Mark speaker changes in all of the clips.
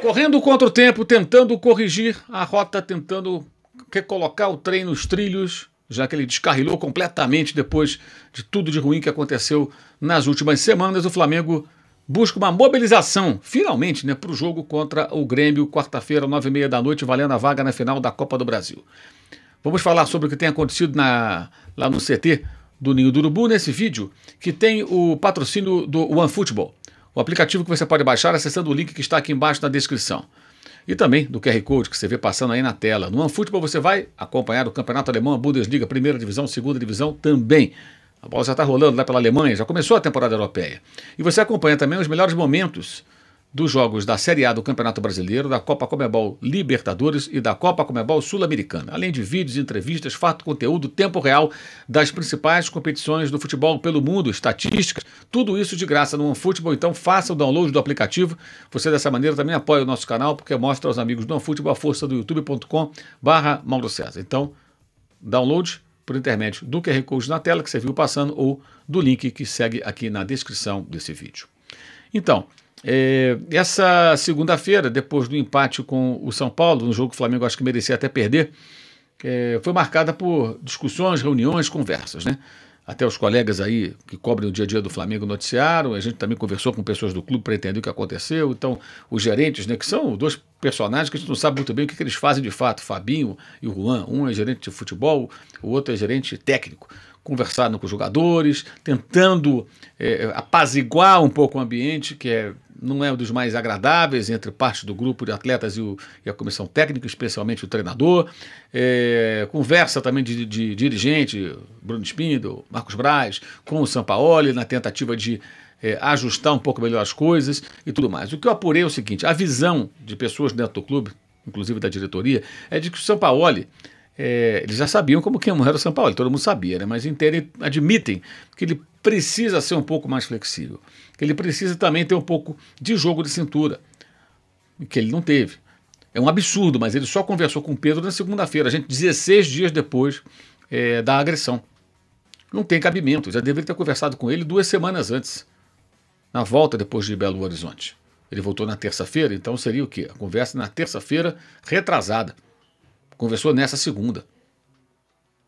Speaker 1: Correndo contra o tempo, tentando corrigir a rota, tentando recolocar o trem nos trilhos, já que ele descarrilou completamente depois de tudo de ruim que aconteceu nas últimas semanas. O Flamengo busca uma mobilização, finalmente, né, para o jogo contra o Grêmio, quarta-feira, nove e meia da noite, valendo a vaga na final da Copa do Brasil. Vamos falar sobre o que tem acontecido na, lá no CT do Ninho do Urubu nesse vídeo, que tem o patrocínio do OneFootball. O aplicativo que você pode baixar acessando o link que está aqui embaixo na descrição. E também do QR Code que você vê passando aí na tela. No OneFootball você vai acompanhar o Campeonato Alemão, a Bundesliga, Primeira Divisão, Segunda Divisão também. A bola já está rolando lá pela Alemanha, já começou a temporada europeia. E você acompanha também os melhores momentos dos jogos da Série A do Campeonato Brasileiro, da Copa Comebol Libertadores e da Copa Comebol Sul-Americana, além de vídeos, entrevistas, fato, conteúdo, tempo real das principais competições do futebol pelo mundo, estatísticas, tudo isso de graça no OneFootball. Então faça o download do aplicativo. Você dessa maneira também apoia o nosso canal, porque mostra aos amigos do OneFootball a força do youtube.com barra Mauro César. Então, download por intermédio do QR Code na tela que você viu passando ou do link que segue aqui na descrição desse vídeo. Então, é, essa segunda-feira, depois do empate com o São Paulo, no jogo que o Flamengo acho que merecia até perder, é, foi marcada por discussões, reuniões, conversas, né? Até os colegas aí que cobrem o dia a dia do Flamengo noticiaram, a gente também conversou com pessoas do clube para entender o que aconteceu. Então, os gerentes, né, que são dois personagens que a gente não sabe muito bem o que, que eles fazem de fato, Fabinho e o Juan. Um é gerente de futebol, o outro é gerente técnico conversando com os jogadores, tentando é, apaziguar um pouco o ambiente, que é não é um dos mais agradáveis entre parte do grupo de atletas e, o, e a comissão técnica, especialmente o treinador. É, conversa também de, de, dirigente, Bruno Spindel, Marcos Braz, com o Sampaoli, na tentativa de é, ajustar um pouco melhor as coisas e tudo mais. O que eu apurei é o seguinte: a visão de pessoas dentro do clube, inclusive da diretoria, é de que o Sampaoli. Paulo é, eles já sabiam como que era é o São Paulo, todo mundo sabia, né? mas Inter admitem que ele precisa ser um pouco mais flexível, que ele precisa também ter um pouco de jogo de cintura, que ele não teve. É um absurdo, mas ele só conversou com o Pedro na segunda-feira, a gente 16 dias depois é, da agressão. Não tem cabimento, já deveria ter conversado com ele duas semanas antes, na volta depois de Belo Horizonte. Ele voltou na terça-feira, então seria o quê? A conversa na terça-feira retrasada. Conversou nessa segunda.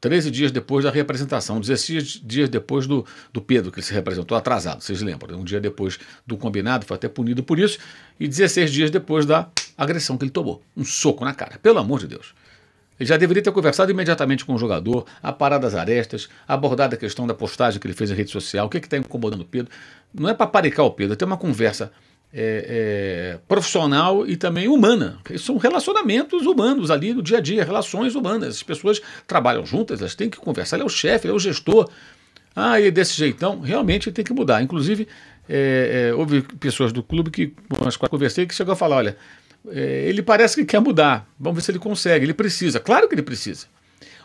Speaker 1: Treze dias depois da reapresentação, 16 dias depois do, do Pedro, que se representou atrasado, vocês lembram? Né? Um dia depois do combinado, foi até punido por isso, e 16 dias depois da agressão que ele tomou. Um soco na cara, pelo amor de Deus. Ele já deveria ter conversado imediatamente com o jogador, aparado as arestas, abordado a questão da postagem que ele fez em rede social, o que é está incomodando o Pedro. Não é para paricar o Pedro, é ter uma conversa é, é, profissional e também humana. São relacionamentos humanos ali no dia a dia, relações humanas. As pessoas trabalham juntas, elas têm que conversar. Ele é o chefe, ele é o gestor. Ah, e desse jeitão, realmente tem que mudar. Inclusive, é, é houve pessoas do clube que, com as quais conversei que chegou a falar: olha, é, ele parece que quer mudar, vamos ver se ele consegue. Ele precisa, claro que ele precisa.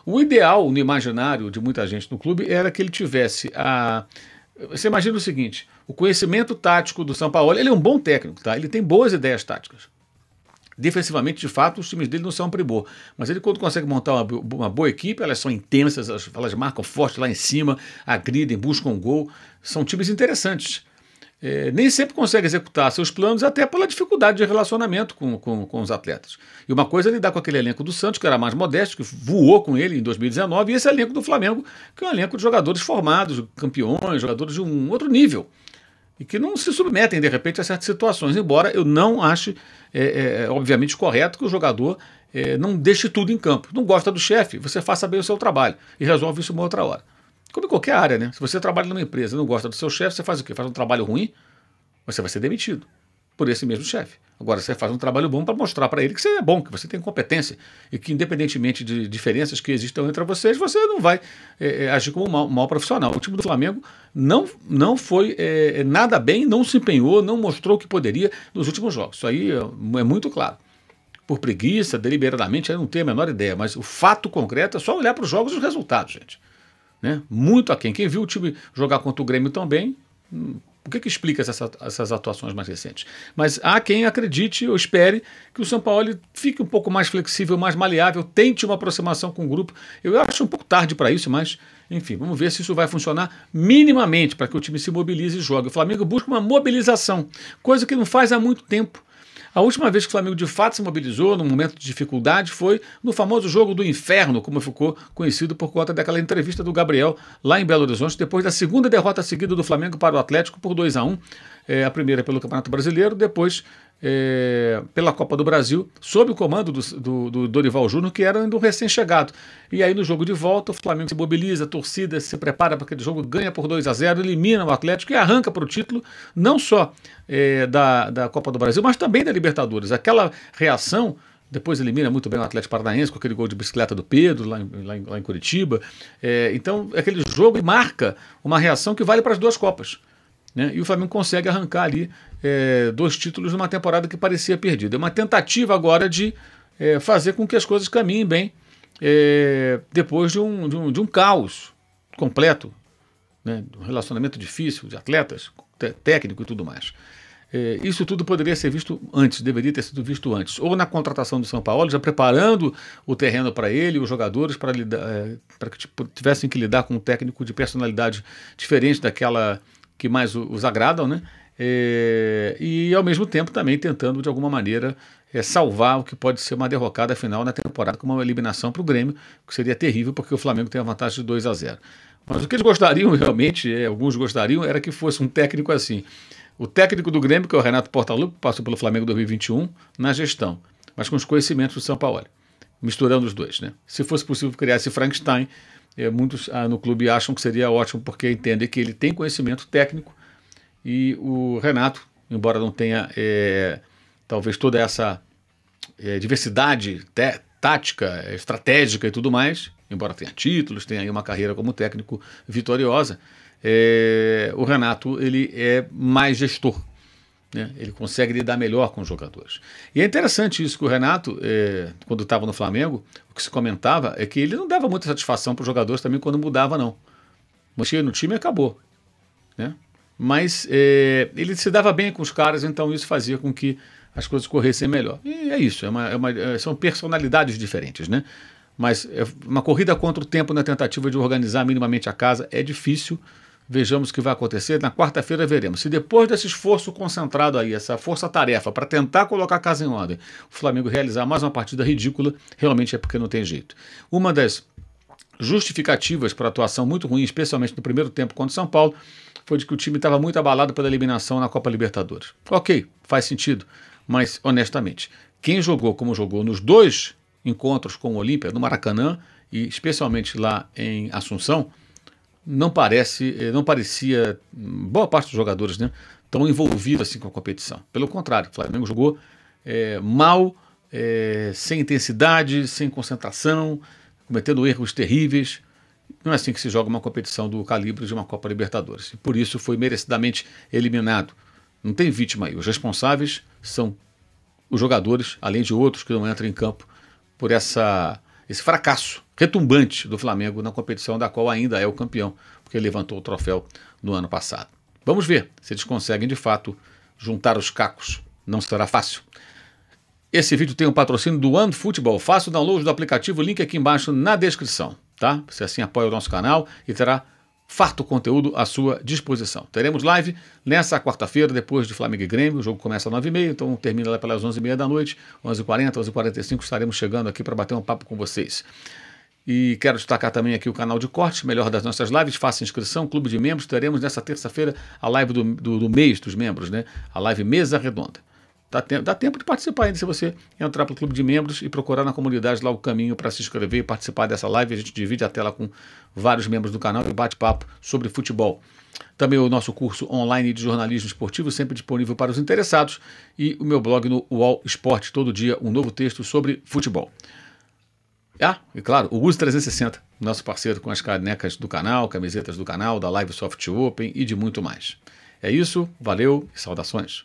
Speaker 1: O ideal no imaginário de muita gente no clube era que ele tivesse a você imagina o seguinte: o conhecimento tático do São Paulo, ele é um bom técnico, tá? Ele tem boas ideias táticas. Defensivamente, de fato, os times dele não são um primor. Mas ele, quando consegue montar uma, uma boa equipe, elas são intensas, elas, elas marcam forte lá em cima, agridem, buscam um gol. São times interessantes é, nem sempre consegue executar seus planos, até pela dificuldade de relacionamento com, com, com, os atletas. E uma coisa é lidar com aquele elenco do Santos, que era mais modesto, que voou com ele em 2019, e esse elenco do Flamengo, que é um elenco de jogadores formados, campeões, jogadores de um outro nível. E que não se submetem, de repente, a certas situações, embora eu não ache, é, é, obviamente, correto que o jogador é, não deixe tudo em campo. Não gosta do chefe, você faça bem o seu trabalho e resolve isso uma outra hora. Como em qualquer área, né? Se você trabalha numa empresa e não gosta do seu chefe, você faz o quê? Faz um trabalho ruim, você vai ser demitido por esse mesmo chefe. Agora, você faz um trabalho bom para mostrar para ele que você é bom, que você tem competência e que, independentemente de diferenças que existam entre vocês, você não vai é, agir como um mau, mau, profissional. O time do Flamengo não, não foi é, nada bem, não se empenhou, não mostrou o que poderia nos últimos jogos. Isso aí é, é muito claro. Por preguiça, deliberadamente, eu não tenho a menor ideia, mas o fato concreto é só olhar para os jogos e os resultados, gente. Né? Muito aquém. Quem viu o time jogar contra o Grêmio também, o que, que explica essa, essas atuações mais recentes? Mas há quem acredite ou espere que o São Paulo fique um pouco mais flexível, mais maleável, tente uma aproximação com o grupo. Eu acho um pouco tarde para isso, mas enfim, vamos ver se isso vai funcionar minimamente para que o time se mobilize e jogue. O Flamengo busca uma mobilização, coisa que não faz há muito tempo. A última vez que o Flamengo de fato se mobilizou num momento de dificuldade foi no famoso jogo do inferno, como ficou conhecido por conta daquela entrevista do Gabriel lá em Belo Horizonte, depois da segunda derrota seguida do Flamengo para o Atlético por 2 a 1 é, eh, a primeira pelo Campeonato Brasileiro, depois é, pela Copa do Brasil, sob o comando do, do, do Dorival Júnior, que era ainda um recém-chegado. E aí, no jogo de volta, o Flamengo se mobiliza, a torcida se prepara para aquele jogo, ganha por 2 a 0 elimina o Atlético e arranca para o título, não só é, da, da Copa do Brasil, mas também da Libertadores. Aquela reação. Depois elimina muito bem o Atlético Paranaense com aquele gol de bicicleta do Pedro lá em, lá em, lá em Curitiba. É, então, é aquele jogo marca uma reação que vale para as duas Copas. Né? E o Flamengo consegue arrancar ali é, dois títulos numa temporada que parecia perdida. É uma tentativa agora de é, fazer com que as coisas caminhem bem é, depois de um, de um, de um caos completo, né? um relacionamento difícil de atletas, técnico e tudo mais. É, isso tudo poderia ser visto antes, deveria ter sido visto antes. Ou na contratação do São Paulo, já preparando o terreno para ele, os jogadores para é, que tipo, tivessem que lidar com um técnico de personalidade diferente daquela que mais os agradam, né? É, e ao mesmo tempo também tentando de alguma maneira é, salvar o que pode ser uma derrocada final na temporada com uma eliminação para o Grêmio, que seria terrível porque o Flamengo tem a vantagem de 2 a 0. Mas o que eles gostariam realmente, é, alguns gostariam, era que fosse um técnico assim. O técnico do Grêmio, que é o Renato Portaluppi, passou pelo Flamengo 2021 na gestão, mas com os conhecimentos do São Paulo, misturando os dois, né? Se fosse possível criar esse Frankenstein é, muitos ah, no clube acham que seria ótimo porque entendem que ele tem conhecimento técnico e o Renato, embora não tenha é, talvez toda essa é, diversidade tática, é, estratégica e tudo mais, embora tenha títulos, tenha aí uma carreira como técnico vitoriosa, é, o Renato ele é mais gestor, né? Ele consegue lidar melhor com os jogadores. E é interessante isso que o Renato, é, quando estava no Flamengo, o que se comentava é que ele não dava muita satisfação para os jogadores também quando mudava, não. Mexia no time e acabou. Né? Mas é, ele se dava bem com os caras, então isso fazia com que as coisas corressem melhor. E é isso, é uma, é uma, eh, são personalidades diferentes, né? Mas é uma corrida contra o tempo na tentativa de organizar minimamente a casa é difícil, Vejamos o que vai acontecer. Na quarta-feira veremos. Se depois desse esforço concentrado aí, essa força-tarefa para tentar colocar a casa em ordem, o Flamengo realizar mais uma partida ridícula, realmente é porque não tem jeito. Uma das justificativas para a atuação muito ruim, especialmente no primeiro tempo contra o São Paulo, foi de que o time estava muito abalado pela eliminação na Copa Libertadores. Ok, faz sentido, mas honestamente, quem jogou como jogou nos dois encontros com o Olímpia, no Maracanã e especialmente lá em Assunção, não parece, eh, não parecia boa parte dos jogadores, né, tão envolvido assim com a competição. Pelo contrário, o Flamengo jogou é, mal, é, sem intensidade, sem concentração, cometendo erros terríveis. Não é assim que se joga uma competição do calibre de uma Copa Libertadores. E por isso foi merecidamente eliminado. Não tem vítima aí. Os responsáveis são os jogadores, além de outros que não entram em campo por essa esse fracasso retumbante do Flamengo na competição da qual ainda é o campeão, porque levantou o troféu no ano passado. Vamos ver se eles conseguem de fato juntar os cacos. Não será fácil. Esse vídeo tem o um patrocínio do OneFootball. Faça o download do aplicativo, link aqui embaixo na descrição, tá? Você assim apoia o nosso canal e terá farto conteúdo à sua disposição. Teremos live nessa quarta-feira, depois de Flamengo e Grêmio. O jogo começa às 9h30, então termina lá pelas 11h30 da noite. 11h40, 11h45 estaremos chegando aqui para bater um papo com vocês. E quero destacar também aqui o canal de corte, melhor das nossas lives, faça inscrição, clube de membros. Teremos nessa terça-feira a live do, do, do mês dos membros, né? A live Mesa Redonda. Dá tempo, dá tempo de participar ainda se você entrar para o clube de membros e procurar na comunidade lá o caminho para se inscrever e participar dessa live. A gente divide a tela com vários membros do canal e bate papo sobre futebol. Também o nosso curso online de jornalismo esportivo, sempre disponível para os interessados, e o meu blog no UOL Esporte, todo dia um novo texto sobre futebol. Ah, e claro, o Uso 360, nosso parceiro com as canecas do canal, camisetas do canal, da Live Soft Open e de muito mais. É isso, valeu e saudações.